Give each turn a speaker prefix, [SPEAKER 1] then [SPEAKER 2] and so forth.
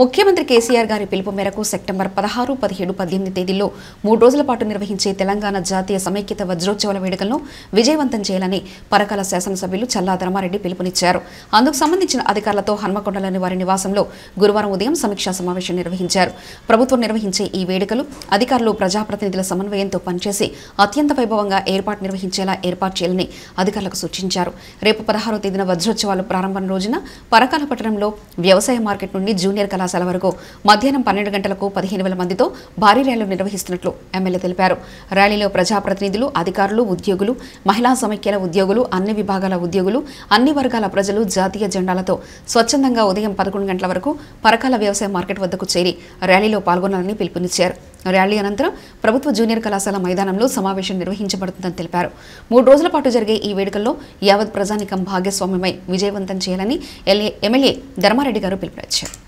[SPEAKER 1] ముఖ్యమంత్రి కేసీఆర్ గారి పిలుపు మేరకు సెప్టెంబర్ పదహారు పదిహేడు పద్దెనిమిది తేదీల్లో మూడు రోజుల పాటు నిర్వహించే తెలంగాణ జాతీయ సమైక్యత వజ్రోత్సవాల వేడుకలను విజయవంతం చేయాలని పరకాల శాసనసభ్యులు చల్లా ధర్మారెడ్డి పిలుపునిచ్చారు అందుకు సంబంధించిన అధికారులతో హన్మకొండలోని వారి నివాసంలో గురువారం ఉదయం సమీక్షా సమావేశం నిర్వహించారు ప్రభుత్వం నిర్వహించే ఈ వేడుకలు అధికారులు ప్రజాప్రతినిధుల సమన్వయంతో పనిచేసి అత్యంత వైభవంగా ఏర్పాటు నిర్వహించేలా ఏర్పాటు చేయాలని అధికారులకు సూచించారు రేపు పదహారో తేదీన వజ్రోత్సవాలు ప్రారంభం రోజున పరకాల పట్టణంలో వ్యవసాయ మార్కెట్ నుండి జూనియర్ కళా కళాశాల వరకు మధ్యాహ్నం పన్నెండు గంటలకు పదిహేను వేల మందితో భారీ ర్యాలీ నిర్వహిస్తున్నట్లు ఎమ్మెల్యే తెలిపారు ర్యాలీలో ప్రజాప్రతినిధులు అధికారులు ఉద్యోగులు మహిళా సమైక్యల ఉద్యోగులు అన్ని విభాగాల ఉద్యోగులు అన్ని వర్గాల ప్రజలు జాతీయ జెండాలతో స్వచ్ఛందంగా ఉదయం పదకొండు గంటల వరకు పరకాల వ్యవసాయ మార్కెట్ వద్దకు చేరి ర్యాలీలో పాల్గొనాలని పిలుపునిచ్చారు ర్యాలీ అనంతరం ప్రభుత్వ జూనియర్ కళాశాల మైదానంలో సమావేశం నిర్వహించబడుతుందని తెలిపారు మూడు రోజుల పాటు జరిగే ఈ వేడుకల్లో యావత్ ప్రజానికం భాగస్వామ్యమై విజయవంతం చేయాలని ఎమ్మెల్యే ధర్మారెడ్డి గారు పిలుపునిచ్చారు